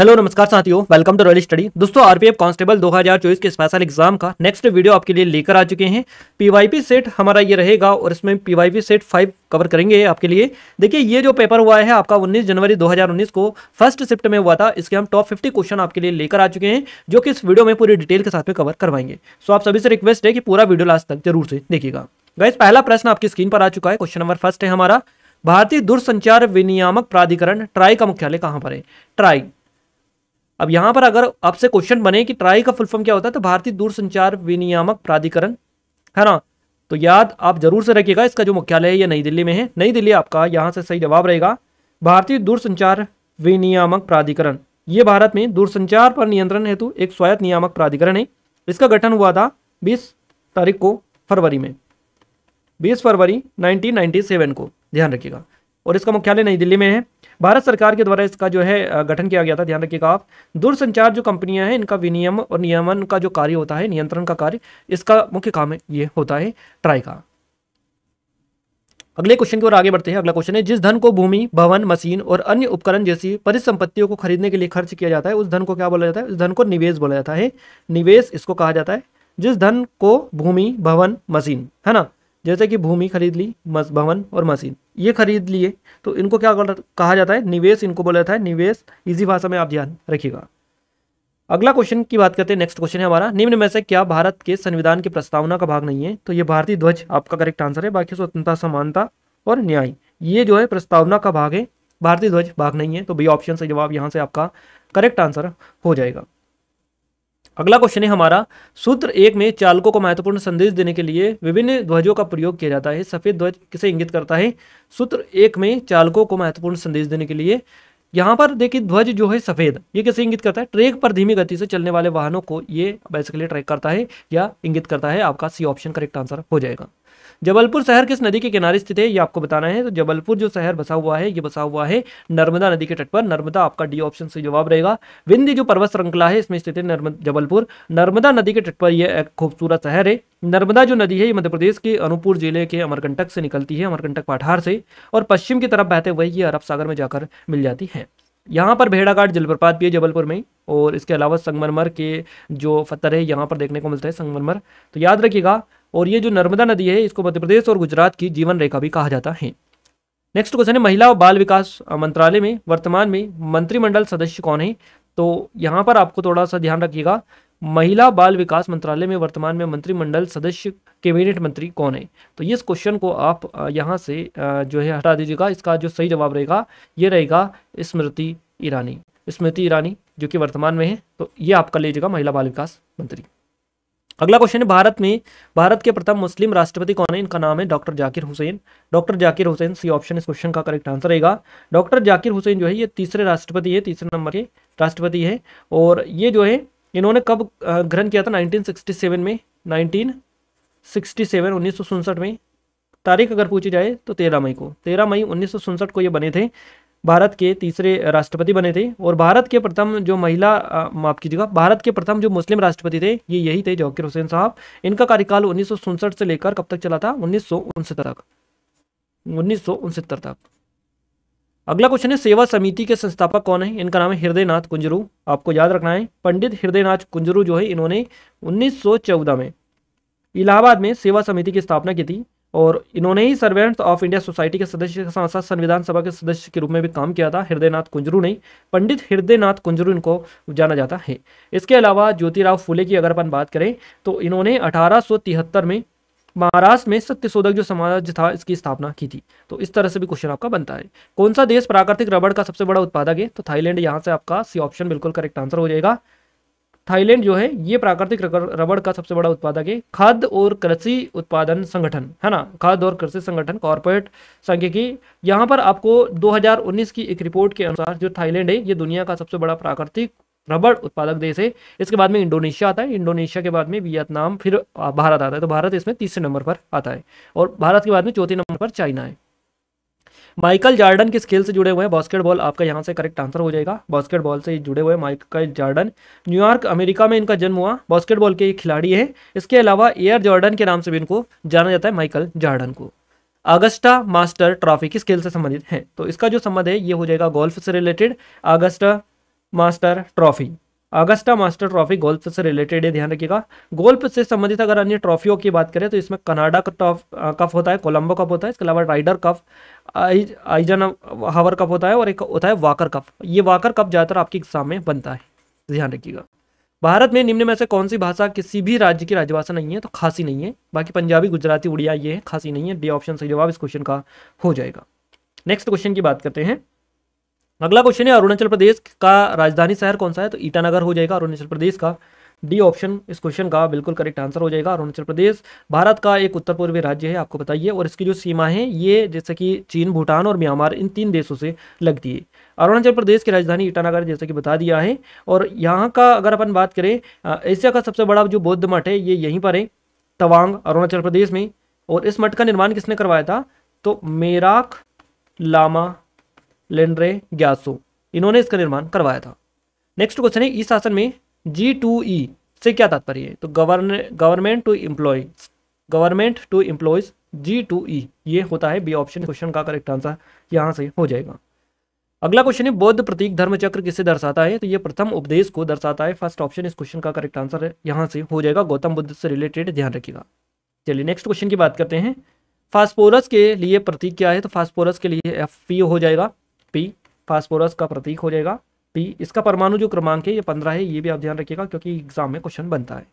hello नमस्कार साथियों welcome to royal study दोस्तों आरपीएफ कांस्टेबल 2024 के स्पेशल एग्जाम का नेक्स्ट वीडियो आपके लिए लेकर आ चुके हैं पीवाईपी सेट हमारा ये रहेगा और इसमें पीवाईपी सेट फाइव कवर करेंगे आपके लिए देखिए ये जो पेपर हुआ है आपका 19 जनवरी 2019 को फर्स्ट शिफ्ट में हुआ था इसके हम टॉप फिफ्टी क्वेश्चन आपके लिए लेकर आ चुके हैं जो कि इस वीडियो में पूरी डिटेल के साथ में कवर करवाएंगे सो आप सभी से रिक्वेस्ट है कि पूरा वीडियो लास्ट तक जरूर से देखिएगा गाइज पहला प्रश्न आपकी स्क्रीन पर आ चुका है क्वेश्चन नंबर फर्स्ट है हमारा भारतीय दूरसंचार विनियामक प्राधिकरण ट्राई का मुख्यालय कहाँ पर है ट्राई अब यहां पर अगर आपसे क्वेश्चन बने कि ट्राई का फुल फॉर्म क्या होता है तो भारतीय दूरसंचार विनियामक प्राधिकरण है ना तो याद आप जरूर से रखिएगा इसका जो मुख्यालय है ये नई दिल्ली में है नई दिल्ली आपका यहां से सही जवाब रहेगा भारतीय दूरसंचार विनियामक प्राधिकरण ये भारत में दूरसंचार पर नियंत्रण हेतु एक स्वायत्त नियामक प्राधिकरण है इसका गठन हुआ था बीस तारीख को फरवरी में बीस फरवरी नाइनटीन को ध्यान रखिएगा और इसका मुख्यालय नई दिल्ली में है भारत सरकार के द्वारा इसका जो है गठन किया गया था ध्यान रखिएगा आप दूरसंचार जो कंपनियां हैं इनका विनियम और नियमन का जो कार्य होता है नियंत्रण का कार्य इसका मुख्य काम ये होता है ट्राई का अगले क्वेश्चन की ओर आगे बढ़ते हैं अगला क्वेश्चन है जिस धन को भूमि भवन मशीन और अन्य उपकरण जैसी परिसंपत्तियों को खरीदने के लिए खर्च किया जाता है उस धन को क्या बोला जाता है उस धन को निवेश बोला जाता है निवेश इसको कहा जाता है जिस धन को भूमि भवन मशीन है ना जैसे कि भूमि खरीद ली मस भवन और मशीन ये खरीद लिए तो इनको क्या कहा जाता है निवेश इनको बोला जाता है निवेश इजी भाषा में आप ध्यान रखिएगा अगला क्वेश्चन की बात करते हैं नेक्स्ट क्वेश्चन है हमारा निम्न में से क्या भारत के संविधान की प्रस्तावना का भाग नहीं है तो ये भारतीय ध्वज आपका करेक्ट आंसर है बाकी स्वतंत्रता समानता और न्याय ये जो है प्रस्तावना का भाग है भारतीय ध्वज भाग नहीं है तो बी ऑप्शन से जवाब यहाँ से आपका करेक्ट आंसर हो जाएगा अगला क्वेश्चन है हमारा सूत्र एक में चालकों को महत्वपूर्ण संदेश देने के लिए विभिन्न ध्वजों का प्रयोग किया जाता है सफ़ेद ध्वज किसे इंगित करता है सूत्र एक में चालकों को महत्वपूर्ण संदेश देने के लिए यहाँ पर देखिए ध्वज जो है सफ़ेद ये किसे इंगित करता है ट्रैक पर धीमी गति से चलने वाले वाहनों को ये बेसिकली ट्रैक करता है या इंगित करता है आपका सी ऑप्शन करेक्ट आंसर हो जाएगा जबलपुर शहर किस नदी के किनारे स्थित है ये आपको बताना है तो जबलपुर जो शहर बसा हुआ है ये बसा हुआ है नर्मदा नदी के तट पर नर्मदा आपका डी ऑप्शन से जवाब रहेगा विंध्य जो पर्वत श्रृंखला है इसमें स्थित है जबलपुर नर्मदा नदी के तट पर यह एक खूबसूरत शहर है नर्मदा जो नदी है ये मध्य प्रदेश के अनूपपुर जिले के अमरकंटक से निकलती है अमरकंटक पठार से और पश्चिम की तरफ बहते हुए ये अरब सागर में जाकर मिल जाती है यहाँ पर भेड़ाघाट जलप्रपात भी है जबलपुर में और इसके अलावा संगमरमर के जो पत्थर है यहाँ पर देखने को मिलता है संगमरमर तो याद रखिएगा और ये जो नर्मदा नदी है इसको मध्य प्रदेश और गुजरात की जीवन रेखा भी कहा जाता है नेक्स्ट क्वेश्चन है महिला और बाल विकास मंत्रालय में वर्तमान में मंत्रिमंडल सदस्य कौन है तो यहाँ पर आपको थोड़ा सा ध्यान रखिएगा महिला बाल विकास मंत्रालय में वर्तमान में मंत्रिमंडल सदस्य कैबिनेट मंत्री कौन है तो इस क्वेश्चन को आप यहाँ से जो है हटा दीजिएगा इसका जो सही जवाब रहेगा ये रहेगा स्मृति ईरानी स्मृति ईरानी जो कि वर्तमान में है तो ये आपका लीजिएगा महिला बाल विकास मंत्री अगला क्वेश्चन है भारत में भारत के प्रथम मुस्लिम राष्ट्रपति कौन है इनका नाम है doctor Zakir Hussain doctor Zakir Hussain C option इस क्वेश्चन का करेक्ट आंसर रहेगा डॉक्टर जाकिर हुसैन जो है ये तीसरे राष्ट्रपति है तीसरे नंबर के राष्ट्रपति है और ये जो है इन्होंने कब ग्रहण किया था नाइनटीन में नाइनटीन उन्नीस में तारीख अगर पूछी जाए तो तेरह मई को तेरह मई उन्नीस को ये बने थे भारत के तीसरे राष्ट्रपति बने थे और भारत के प्रथम जो महिला माफ कीजिएगा भारत के प्रथम जो मुस्लिम राष्ट्रपति थे ये यही थे जौकिर हुसैन साहब इनका कार्यकाल उन्नीस से लेकर कब तक चला था उन्नीस तक उन्नीस तक अगला क्वेश्चन है सेवा समिति के संस्थापक कौन है इनका नाम है हृदयनाथ कुंजरू आपको याद रखना है पंडित हृदयनाथ कुंजरू जो है इन्होंने 1914 में इलाहाबाद में सेवा समिति की स्थापना की थी और इन्होंने ही सर्वेंट्स ऑफ इंडिया सोसाइटी के सदस्य के साथ साथ संविधान सभा के सदस्य के रूप में भी काम किया था हृदयनाथ कुंजरू नहीं पंडित हृदयनाथ कुंजरू इनको जाना जाता है इसके अलावा ज्योतिराव फुले की अगर अपन बात करें तो इन्होंने अठारह में महाराष्ट्र में सत्यशोधक जो समाज था इसकी स्थापना की थी तो इस तरह से भी क्वेश्चन आपका बनता है कौन सा देश प्राकृतिक रबड़ का सबसे बड़ा उत्पादक है तो थाईलैंड यहाँ से आपका सी ऑप्शन बिल्कुल करेक्ट आंसर हो जाएगा थाईलैंड जो है ये प्राकृतिक रबड़ का सबसे बड़ा उत्पादक है खाद्य और कृषि उत्पादन संगठन है ना खाद्य और कृषि संगठन कॉरपोरेट की यहाँ पर आपको 2019 की एक रिपोर्ट के अनुसार जो थाईलैंड है ये दुनिया का सबसे बड़ा प्राकृतिक रबड़ उत्पादक देश है इसके बाद में इंडोनेशिया आता है इंडोनेशिया के बाद में वियतनाम फिर भारत आता है तो भारत इसमें तीसरे नंबर पर आता है और भारत के बाद में चौथे नंबर पर चाइना है माइकल जार्डन किस खेल से जुड़े हुए हैं बास्केटबॉल आपका यहाँ से करेक्ट आंसर हो जाएगा बास्केटबॉल से जुड़े हुए माइकल जार्डन न्यूयॉर्क अमेरिका में इनका जन्म हुआ बास्केटबॉल के खिलाड़ी है इसके अलावा एयर जॉर्डन के नाम से भी इनको जाना जाता है माइकल जार्डन को अगस्टा मास्टर ट्रॉफी किस खेल से संबंधित है तो इसका जो संबंध है ये हो जाएगा गोल्फ से related Augusta master trophy Augusta master trophy golf से रिलेटेड है ध्यान रखिएगा गोल्फ से संबंधित अगर अन्य ट्रॉफियों की बात करें तो इसमें कनाडा कप होता है कोलंबो कप होता है इसके अलावा Ryder cup Eisenhower cup होता है और एक होता है वाकर कप ये वाकर कप ज़्यादातर आपके एग्जाम में बनता है ध्यान रखिएगा भारत में निम्न में से कौन सी भाषा किसी भी राज्य की राजभाषा नहीं है तो खासी नहीं है बाकी पंजाबी गुजराती उड़िया ये है खासी नहीं है डी ऑप्शन सही जवाब इस क्वेश्चन का हो जाएगा नेक्स्ट क्वेश्चन की बात करते हैं अगला क्वेश्चन है अरुणाचल प्रदेश का राजधानी शहर कौन सा है तो ईटानगर हो जाएगा अरुणाचल प्रदेश का डी ऑप्शन इस क्वेश्चन का बिल्कुल करेक्ट आंसर हो जाएगा अरुणाचल प्रदेश भारत का एक उत्तर पूर्वी राज्य है आपको बताइए और इसकी जो सीमा है ये जैसे कि चीन भूटान और म्यांमार इन तीन देशों से लगती है अरुणाचल प्रदेश की राजधानी ईटानगर जैसे कि बता दिया है और यहाँ का अगर अपन बात करें एशिया का सबसे बड़ा जो बौद्ध मठ है ये यहीं पर है तवांग अरुणाचल प्रदेश में और इस मठ का निर्माण किसने करवाया था तो मेराक लामा लेंड्रे ग्यासो इन्होंने इसका निर्माण करवाया था नेक्स्ट क्वेश्चन है ई शासन में जी टू ई से क्या तात्पर्य है तो govern government to employee government to employees G to E ये होता है बी ऑप्शन क्वेश्चन का करेक्ट आंसर यहाँ से हो जाएगा अगला क्वेश्चन है बौद्ध प्रतीक धर्म चक्र किसे दर्शाता है तो ये प्रथम उपदेश को दर्शाता है फर्स्ट ऑप्शन इस क्वेश्चन का करेक्ट आंसर है यहाँ से हो जाएगा गौतम बुद्ध से रिलेटेड ध्यान रखिएगा चलिए नेक्स्ट क्वेश्चन की बात करते हैं फास्फोरस के लिए प्रतीक क्या है तो फास्फोरस के लिए एफ हो जाएगा पी फास्फोरस का प्रतीक हो जाएगा पी इसका परमाणु जो क्रमांक है ये पंद्रह है ये भी आप ध्यान रखिएगा क्योंकि एग्जाम में क्वेश्चन बनता है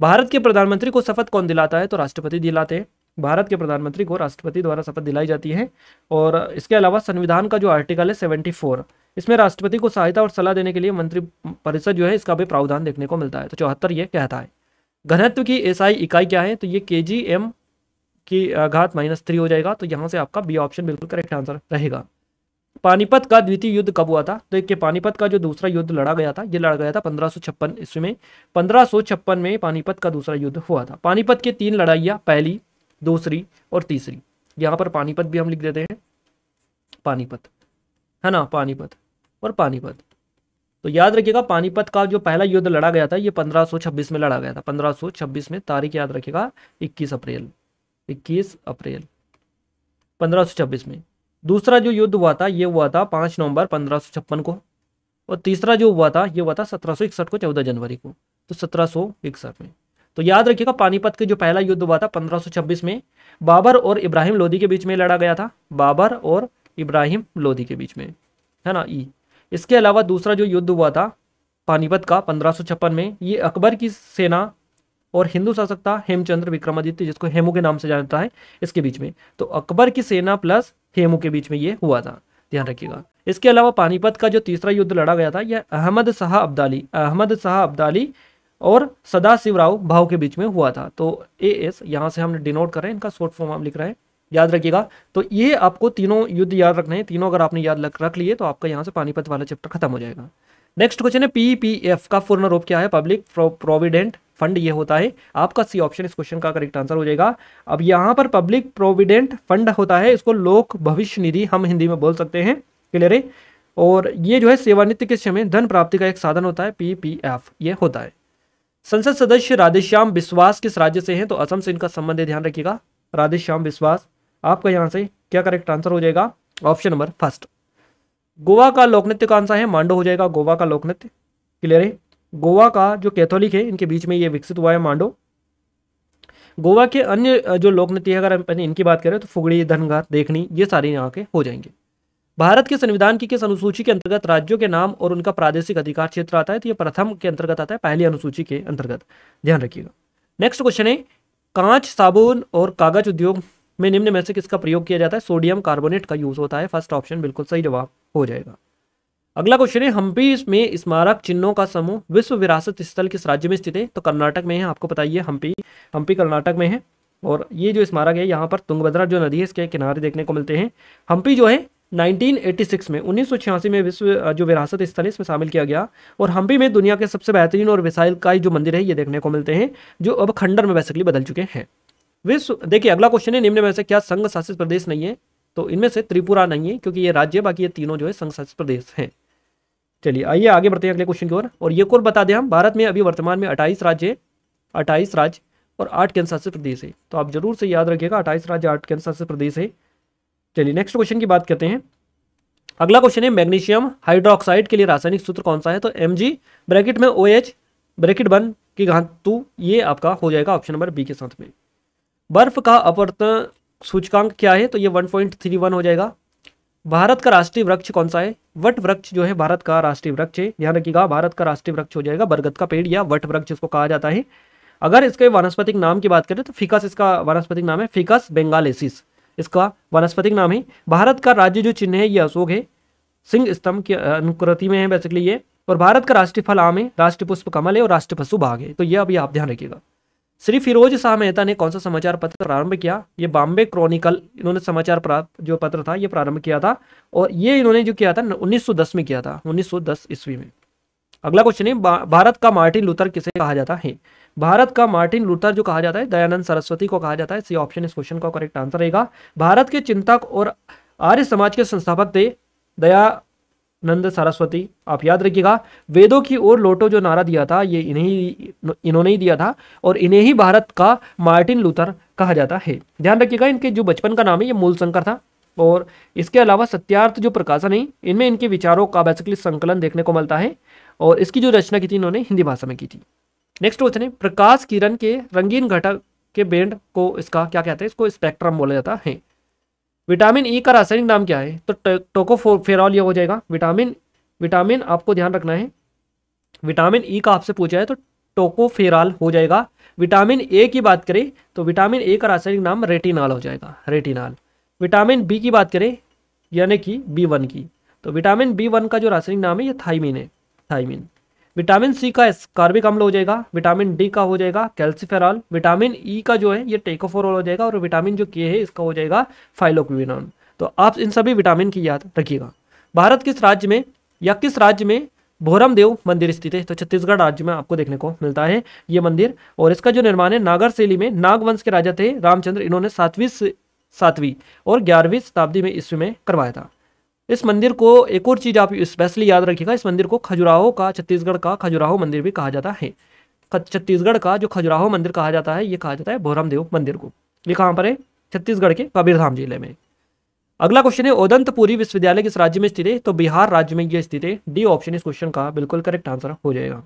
भारत के प्रधानमंत्री को शपथ कौन दिलाता है तो राष्ट्रपति दिलाते हैं भारत के प्रधानमंत्री को राष्ट्रपति द्वारा शपथ दिलाई जाती है और इसके अलावा संविधान का जो आर्टिकल है सेवेंटी फोर इसमें राष्ट्रपति को सहायता और सलाह देने के लिए मंत्री परिषद जो है इसका भी प्रावधान देखने को मिलता है तो चौहत्तर ये कहता है घनत्व की एसआई इकाई क्या है तो ये के की घात माइनस थ्री हो जाएगा तो यहाँ से आपका बी ऑप्शन बिल्कुल करेक्ट आंसर रहेगा पानीपत का द्वितीय युद्ध कब हुआ था तो एक पानीपत का जो दूसरा युद्ध लड़ा गया था ये लड़ा गया था पंद्रह सौ छप्पन ईस्वी में पंद्रह सौ छप्पन में पानीपत का दूसरा युद्ध हुआ था पानीपत की तीन लड़ाइयाँ पहली दूसरी और तीसरी यहाँ पर पानीपत भी हम लिख देते हैं पानीपत है ना पानीपत और पानीपत तो याद रखिएगा पानीपत का जो पहला युद्ध लड़ा गया था ये 1526 में लड़ा गया था 1526 में तारीख याद रखिएगा 21 अप्रैल 21 अप्रैल 1526 में दूसरा जो युद्ध हुआ था ये हुआ था पाँच नवंबर पंद्रह को और तीसरा जो हुआ था ये हुआ था सत्रह को चौदह जनवरी को तो सत्रह में तो याद रखिएगा पानीपत के जो पहला युद्ध हुआ था 1526 में बाबर और इब्राहिम लोधी के बीच में लड़ा गया था बाबर और इब्राहिम लोधी के बीच में है ना ई इसके अलावा दूसरा जो युद्ध हुआ था पानीपत का पंद्रह में ये अकबर की सेना और हिंदू शासक था हेमचंद्र विक्रमादित्य जिसको हेमू के नाम से जाना जाता है इसके बीच में तो अकबर की सेना प्लस हेमू के बीच में ये हुआ था ध्यान रखिएगा इसके अलावा पानीपत का जो तीसरा युद्ध लड़ा गया था यह अहमद शाह अब्दाली अहमद शाह अब्दाली और सदाशिवराव भाव के बीच में हुआ था तो ए एस यहाँ से हम डिनोट करें इनका शॉर्ट फॉर्म हम लिख रहे हैं याद रखिएगा तो ये आपको तीनों युद्ध याद रखने हैं तीनों अगर आपने याद रख लिए तो आपका यहाँ से पानीपत वाला चैप्टर खत्म हो जाएगा नेक्स्ट क्वेश्चन है पीपीएफ का पूर्ण रूप क्या है पब्लिक प्रोविडेंट फंड ये होता है आपका सी ऑप्शन इस क्वेश्चन का करेक्ट आंसर हो जाएगा अब यहाँ पर पब्लिक प्रोविडेंट फंड होता है इसको लोक भविष्य निधि हम हिंदी में बोल सकते हैं क्लियर है और ये जो है सेवानित्य के समय धन प्राप्ति का एक साधन होता है पीपीएफ ये होता है संसद सदस्य राधेश्याम विश्वास किस राज्य से हैं तो असम से इनका संबंध ध्यान रखिएगा राधेश्याम विश्वास आपका यहाँ से क्या करेक्ट आंसर हो जाएगा ऑप्शन नंबर फर्स्ट गोवा का लोकनृत्य कौन सा है मांडो हो जाएगा गोवा का लोकनृत्य क्लियर है गोवा का जो कैथोलिक है इनके बीच में ये विकसित हुआ है मांडो गोवा के अन्य जो लोक नृत्य अगर हम इनकी बात करें तो फुगड़ी धनघात देखनी ये सारे यहाँ के हो जाएंगे भारत के संविधान की किस अनुसूची के अंतर्गत राज्यों के नाम और उनका प्रादेशिक अधिकार क्षेत्र आता है तो ये प्रथम के अंतर्गत आता है पहली अनुसूची के अंतर्गत ध्यान रखिएगा नेक्स्ट क्वेश्चन है कांच साबुन और कागज उद्योग में निम्न में से किसका प्रयोग किया जाता है सोडियम कार्बोनेट का यूज होता है फर्स्ट ऑप्शन बिल्कुल सही जवाब हो जाएगा अगला क्वेश्चन है हम्पी में स्मारक चिन्हों का समूह विश्व विरासत स्थल किस राज्य में स्थित है तो कर्नाटक में है आपको बताइए हम्पी हम्पी कर्नाटक में है और ये जो स्मारक है यहाँ पर तुंगभद्रा जो नदी है इसके किनारे देखने को मिलते हैं हम्पी जो है 1986 में उन्नीस में विश्व जो विरासत स्थल है इसमें शामिल किया गया और हम्पी में दुनिया के सबसे बेहतरीन और का जो मंदिर है ये देखने को मिलते हैं जो अब खंडर में बेसिकली बदल चुके हैं विश्व देखिए अगला क्वेश्चन है निम्न में से क्या संघ शासित प्रदेश नहीं है तो इनमें से त्रिपुरा नहीं है क्योंकि ये राज्य बाकी ये तीनों जो है संघ शासित प्रदेश हैं चलिए आइए आगे बढ़ते हैं अगले क्वेश्चन की ओर और ये और बता दें हम भारत में अभी वर्तमान में अट्ठाईस राज्य है अट्ठाईस राज्य और आठ केंद्रशासित प्रदेश है तो आप जरूर से याद रखिएगा अट्ठाईस राज्य आठ केंद्रशासित प्रदेश है चलिए नेक्स्ट क्वेश्चन की बात करते हैं अगला क्वेश्चन है मैग्नीशियम हाइड्रोक्साइड के लिए रासायनिक सूत्र कौन सा है तो एम ब्रैकेट में ओ एच ब्रैकेट वन की घातु ये आपका हो जाएगा ऑप्शन नंबर बी के साथ में बर्फ का अपर्तन सूचकांक क्या है तो ये वन हो जाएगा भारत का राष्ट्रीय वृक्ष कौन सा है वट वृक्ष जो है भारत का राष्ट्रीय वृक्ष है ध्यान रखिएगा भारत का राष्ट्रीय वृक्ष हो जाएगा बरगद का पेड़ या वट वृक्ष इसको कहा जाता है अगर इसके वनस्पतिक नाम की बात करें तो फिकस इसका वनस्पतिक नाम है फिकस बेंगालेसिस इसका वनस्पतिक नाम है भारत का राज्य जो चिन्ह है ये अशोक है सिंह स्तंभ की अनुकृति में है बेसिकली ये और भारत का राष्ट्रीय फल आम है राष्ट्रीय पुष्प कमल है और राष्ट्रीय पशु भाग है तो ये अभी आप ध्यान रखिएगा श्री फिरोज शाह मेहता ने कौन सा समाचार पत्र प्रारंभ किया ये बॉम्बे क्रॉनिकल इन्होंने समाचार जो पत्र था ये प्रारंभ किया था और ये इन्होंने जो किया था 1910 में किया था 1910 ईस्वी में अगला क्वेश्चन है भारत का मार्टिन लूथर किसे कहा जाता है भारत का मार्टिन लूथर जो कहा जाता है दयानंद सरस्वती को कहा जाता है सी ऑप्शन इस क्वेश्चन का करेक्ट आंसर रहेगा भारत के चिंतक और आर्य समाज के संस्थापक थे दया नंद सरस्वती आप याद रखिएगा वेदों की ओर लोटो जो नारा दिया था ये इन्हीं इन्होंने ही दिया था और इन्हें ही भारत का मार्टिन लूथर कहा जाता है ध्यान रखिएगा इनके जो बचपन का नाम है ये मूल शंकर था और इसके अलावा सत्यार्थ जो प्रकाशन है इनमें इनके विचारों का बेसिकली संकलन देखने को मिलता है और इसकी जो रचना की थी इन्होंने हिंदी भाषा में की थी नेक्स्ट क्वेश्चन है प्रकाश किरण के रंगीन घटक के बैंड को इसका क्या कहते हैं इसको स्पेक्ट्रम बोला जाता है विटामिन ई e का रासायनिक नाम क्या है तो टोकोफोफेरॉल ये हो जाएगा विटामिन विटामिन आपको ध्यान रखना है विटामिन ई e का आपसे पूछा है तो टोकोफेराल हो जाएगा विटामिन ए की बात करें तो विटामिन ए का रासायनिक नाम रेटिनॉल हो जाएगा रेटिनॉल विटामिन बी की बात करें यानी कि बी वन की तो विटामिन बी वन का जो रासायनिक नाम है ये थाइमिन है थाइमिन विटामिन सी का कार्बिक अम्ल हो जाएगा विटामिन डी का हो जाएगा कैल्सिफेरॉल विटामिन ई e का जो है ये टेकोफोरॉल हो जाएगा और विटामिन जो के है इसका हो जाएगा फाइलोक्विन तो आप इन सभी विटामिन की याद रखिएगा भारत किस राज्य में या किस राज्य में भोरम देव मंदिर स्थित है तो छत्तीसगढ़ राज्य में आपको देखने को मिलता है ये मंदिर और इसका जो निर्माण है नागर शैली में नागवंश के राजा थे रामचंद्र इन्होंने सातवीं सातवीं और ग्यारहवीं शताब्दी में ईस्वी में करवाया था इस मंदिर को एक और चीज़ आप स्पेशली याद रखिएगा इस मंदिर को खजुराहो का छत्तीसगढ़ का खजुराहो मंदिर भी कहा जाता है छत्तीसगढ़ का जो खजुराहो मंदिर कहा जाता है ये कहा जाता है भोरमदेव मंदिर को ये कहाँ पर है छत्तीसगढ़ के कबीरधाम जिले में अगला क्वेश्चन है ओदंतपुरी विश्वविद्यालय किस राज्य में स्थित है तो बिहार राज्य में यह स्थित है डी ऑप्शन इस क्वेश्चन का बिल्कुल करेक्ट आंसर हो जाएगा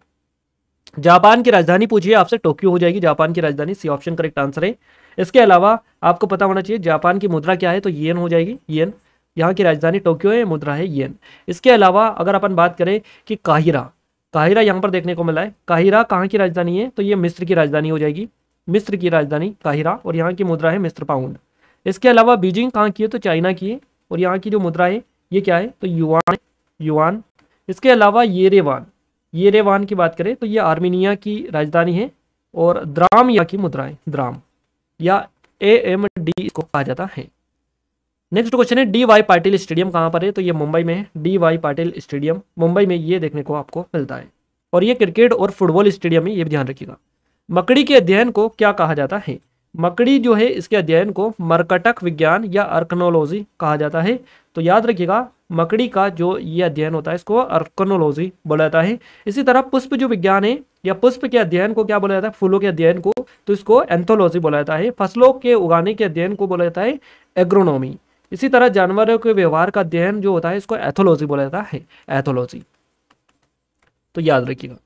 जापान की राजधानी पूछिए आपसे टोक्यो हो जाएगी जापान की राजधानी सी ऑप्शन करेक्ट आंसर है इसके अलावा आपको पता होना चाहिए जापान की मुद्रा क्या है तो येन हो जाएगी येन यहाँ की राजधानी टोक्यो है मुद्रा है येन इसके अलावा अगर अपन बात करें कि काहिरा काहिरा यहाँ पर देखने को मिला है काहिरा कहाँ की राजधानी है तो ये मिस्र की राजधानी हो जाएगी मिस्र की राजधानी काहिरा और यहाँ की मुद्रा है मिस्र पाउंड इसके अलावा बीजिंग कहाँ की है तो चाइना की है और यहाँ की जो मुद्रा है ये क्या है तो युवान युवान इसके अलावा येरेवान येरेवान की बात करें तो ये आर्मीनिया की राजधानी है और द्राम यहाँ की मुद्रा है द्राम या ए एम डी इसको कहा जाता है नेक्स्ट क्वेश्चन है डी वाई पाटिल स्टेडियम कहाँ पर है तो ये मुंबई में है D Y Patil stadium Mumbai में ये देखने को आपको मिलता है और ये क्रिकेट और फुटबॉल स्टेडियम है ये भी ध्यान रखिएगा मकड़ी के अध्ययन को क्या कहा जाता है मकड़ी जो है इसके अध्ययन को मरकटक विज्ञान या अर्कनोलॉजी कहा जाता है तो याद रखिएगा मकड़ी का जो ये अध्ययन होता है इसको अर्कनोलॉजी बोला जाता है इसी तरह पुष्प जो विज्ञान है या पुष्प के अध्ययन को क्या बोला जाता है फूलों के अध्ययन को तो इसको एंथोलॉजी बोला जाता है फसलों के उगाने के अध्ययन को बोला जाता है एग्रोनॉमी इसी तरह जानवरों के व्यवहार का अध्ययन जो होता है इसको एथोलॉजी बोला जाता है एथोलॉजी तो याद रखिएगा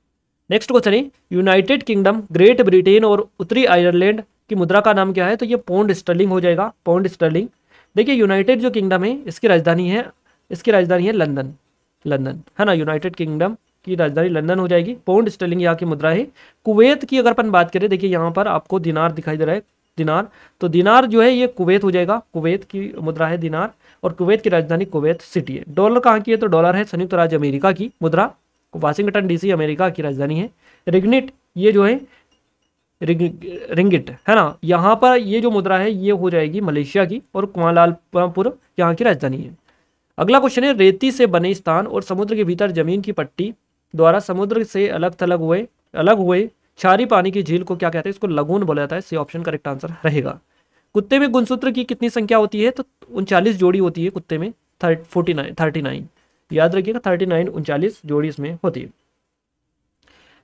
नेक्स्ट क्वेश्चन है यूनाइटेड किंगडम ग्रेट ब्रिटेन और उत्तरी आयरलैंड की मुद्रा का नाम क्या है तो ये पौंड स्टर्लिंग हो जाएगा पौंड स्टर्लिंग देखिए यूनाइटेड जो किंगडम है इसकी राजधानी है इसकी राजधानी है लंदन लंदन है ना यूनाइटेड किंगडम की राजधानी लंदन हो जाएगी पौंड स्टर्लिंग यहाँ की मुद्रा है कुवैत की अगर अपन बात करें देखिए यहाँ पर आपको दिनार दिखाई दे रहा है दिनार तो दिनार जो है ये कुवैत हो जाएगा कुवैत की मुद्रा है दिनार और कुवैत की राजधानी कुवैत सिटी है डॉलर कहाँ की है तो डॉलर है संयुक्त राज्य अमेरिका की मुद्रा वाशिंगटन डीसी अमेरिका की राजधानी है रिग्निट ये जो है रिग, रिंगिट है ना यहाँ पर ये जो मुद्रा है ये हो जाएगी मलेशिया की और कुमालालपुर यहाँ की राजधानी है अगला क्वेश्चन है रेती से बने स्थान और समुद्र के भीतर जमीन की पट्टी द्वारा समुद्र से अलग थलग हुए अलग हुए छारी पानी की झील को क्या कहते हैं इसको लगून बोला जाता है सी ऑप्शन करेक्ट आंसर रहेगा कुत्ते में गुणसूत्र की कितनी संख्या होती है तो उनचालीस जोड़ी होती है कुत्ते में thirty forty nine thirty nine याद रखिएगा थर्टी नाइन उनचालीस जोड़ी इसमें होती है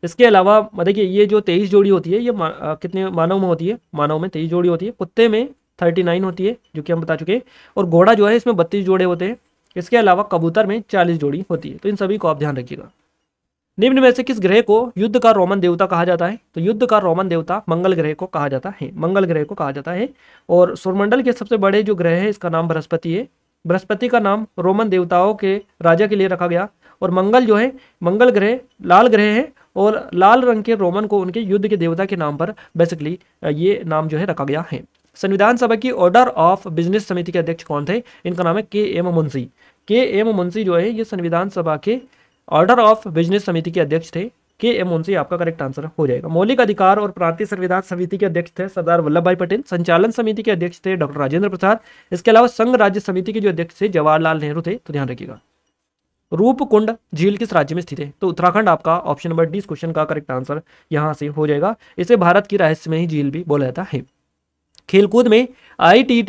इसके अलावा कि मतलब ये जो तेईस जोड़ी होती है ये मा, आ, कितने मानव में होती है मानव में तेईस जोड़ी होती है कुत्ते में थर्टी नाइन होती है जो कि हम बता चुके हैं और घोड़ा जो है इसमें बत्तीस जोड़े होते हैं इसके अलावा कबूतर में चालीस जोड़ी होती है तो इन सभी को आप ध्यान रखिएगा निम्न में से किस ग्रह को युद्ध का रोमन देवता कहा जाता है तो युद्ध का रोमन देवता मंगल ग्रह को कहा जाता है मंगल ग्रह को कहा जाता है और सौरमंडल के सबसे बड़े जो ग्रह है इसका नाम बृहस्पति है बृहस्पति का नाम रोमन देवताओं के राजा के लिए रखा गया और मंगल जो है मंगल ग्रह लाल ग्रह है और लाल रंग के रोमन को उनके युद्ध के देवता के नाम पर बेसिकली ये नाम जो है रखा गया है संविधान सभा की ऑर्डर ऑफ बिजनेस समिति के अध्यक्ष कौन थे इनका नाम है के एम मुंशी के एम मुंशी जो है ये संविधान सभा के ऑर्डर ऑफ बिजनेस समिति के अध्यक्ष थे के एम मुंशी आपका करेक्ट आंसर हो जाएगा मौलिक अधिकार और प्रांतीय संविधान समिति के अध्यक्ष थे सरदार वल्लभ भाई पटेल संचालन समिति के अध्यक्ष थे डॉक्टर राजेंद्र प्रसाद इसके अलावा संघ राज्य समिति के जो अध्यक्ष थे जवाहरलाल नेहरू थे तो ध्यान रखिएगा रूपकुंड झील किस राज्य में स्थित है तो उत्तराखंड आपका ऑप्शन नंबर डी क्वेश्चन का करेक्ट आंसर यहाँ से हो जाएगा इसे भारत की रहस्यमय झील भी बोला जाता है खेलकूद में आई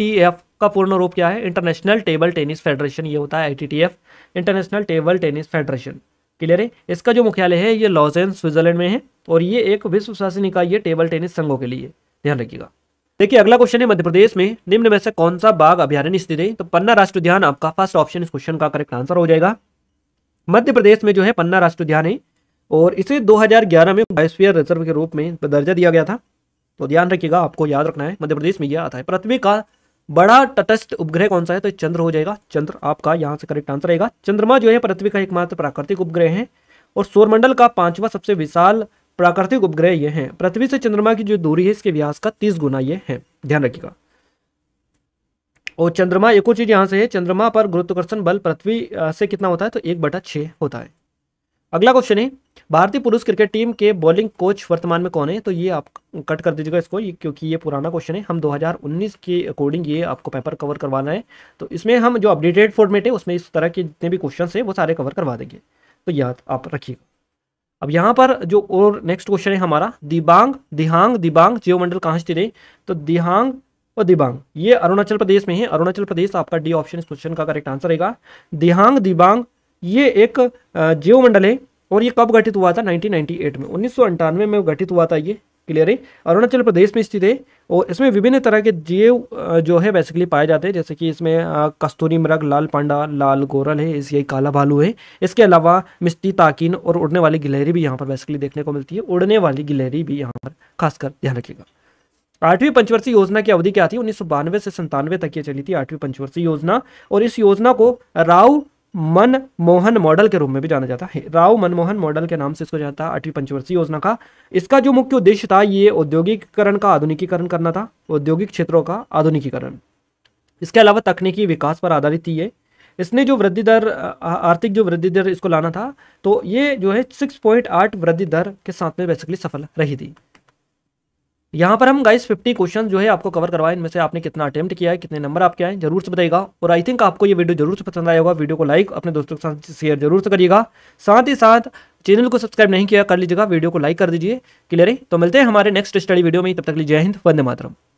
का पूर्ण रूप क्या है इंटरनेशनल टेबल टेनिस फेडरेशन ये होता है I international table tennis federation clear है इसका जो मुख्यालय है ये लॉजेन स्विट्जरलैंड में है और ये एक विश्व स्वास्थ्य निकाय है टेबल टेनिस संघों के लिए ध्यान रखिएगा देखिए अगला क्वेश्चन है मध्य प्रदेश में निम्न में से कौन सा बाघ अभ्यारण्य स्थित है तो पन्ना राष्ट्र उद्यान आपका फर्स्ट ऑप्शन इस क्वेश्चन का करेक्ट आंसर हो जाएगा मध्य प्रदेश में जो है पन्ना राष्ट्र उद्यान है और इसे 2011 में बायोस्फीयर रिजर्व के रूप में दर्जा दिया गया था तो ध्यान रखिएगा आपको याद रखना है मध्य प्रदेश में यह आता है पृथ्वी का बड़ा तटस्थ उपग्रह कौन सा है तो चंद्र हो जाएगा चंद्र आपका यहाँ से करेक्ट आंसर रहेगा चंद्रमा जो है पृथ्वी का एकमात्र प्राकृतिक उपग्रह है और सौरमंडल का पांचवा सबसे विशाल प्राकृतिक उपग्रह ये है पृथ्वी से चंद्रमा की जो दूरी है इसके व्यास का तीस गुना ये है ध्यान रखिएगा और चंद्रमा एक और चीज यहां से है चंद्रमा पर गुरुत्वाकर्षण बल पृथ्वी से कितना होता है तो एक बटा छ होता है अगला क्वेश्चन है भारतीय पुरुष क्रिकेट टीम के बॉलिंग कोच वर्तमान में कौन है तो ये आप कट कर दीजिएगा इसको ये क्योंकि ये पुराना क्वेश्चन है हम 2019 के अकॉर्डिंग ये आपको पेपर कवर करवाना है तो इसमें हम जो अपडेटेड फॉर्मेट है उसमें इस तरह के जितने भी क्वेश्चन है वो सारे कवर करवा देंगे तो याद आप रखिएगा अब यहाँ पर जो और नेक्स्ट क्वेश्चन है हमारा दिबांग दिहांग दिबांग जीवमंडल कहाँ स्थित है तो दिहांग और दिबांग ये अरुणाचल प्रदेश में है अरुणाचल प्रदेश आपका डी ऑप्शन इस क्वेश्चन का करेक्ट आंसर रहेगा दिहांग दिबांग ये एक जीवमंडल है और ये कब गठित हुआ था 1998 में उन्नीस में गठित हुआ था ये क्लियर है अरुणाचल प्रदेश में स्थित है और इसमें विभिन्न तरह के जीव जो है बेसिकली पाए जाते हैं जैसे कि इसमें कस्तूरी मृग लाल पांडा लाल गोरल है इसके काला भालू है इसके अलावा मिस्ती ताकिन और उड़ने वाली गिलहरी भी यहाँ पर बेसिकली देखने को मिलती है उड़ने वाली गिलहरी भी यहाँ पर खासकर ध्यान रखिएगा आठवीं पंचवर्षीय योजना की अवधि क्या थी उन्नीस से संतानवे तक ये चली थी आठवीं पंचवर्षीय योजना और इस योजना को राव मनमोहन मॉडल के रूप में भी जाना जाता है राव मनमोहन मॉडल के नाम से इसको जाता है आठवीं पंचवर्षीय योजना का इसका जो मुख्य उद्देश्य था ये औद्योगिकरण का आधुनिकीकरण करना था औद्योगिक क्षेत्रों का आधुनिकीकरण इसके अलावा तकनीकी विकास पर आधारित थी ये इसने जो वृद्धि दर आर्थिक जो वृद्धि दर इसको लाना था तो ये जो है सिक्स पॉइंट आठ वृद्धि दर के साथ में बेसिकली सफल रही थी यहाँ पर हम गाइस 50 क्वेश्चन जो है आपको कवर करवाए इनमें से आपने कितना अटेम्प्ट किया है कितने नंबर आपके आए जरूर से बताएगा और आई थिंक आपको ये वीडियो जरूर से पसंद आया होगा वीडियो को लाइक अपने दोस्तों के साथ शेयर जरूर से करिएगा साथ ही साथ चैनल को सब्सक्राइब नहीं किया कर लीजिएगा वीडियो को लाइक कर दीजिए क्लियर है तो मिलते हैं हमारे नेक्स्ट स्टडी वीडियो में तब तक लीजिए जय हिंद वंदे मातरम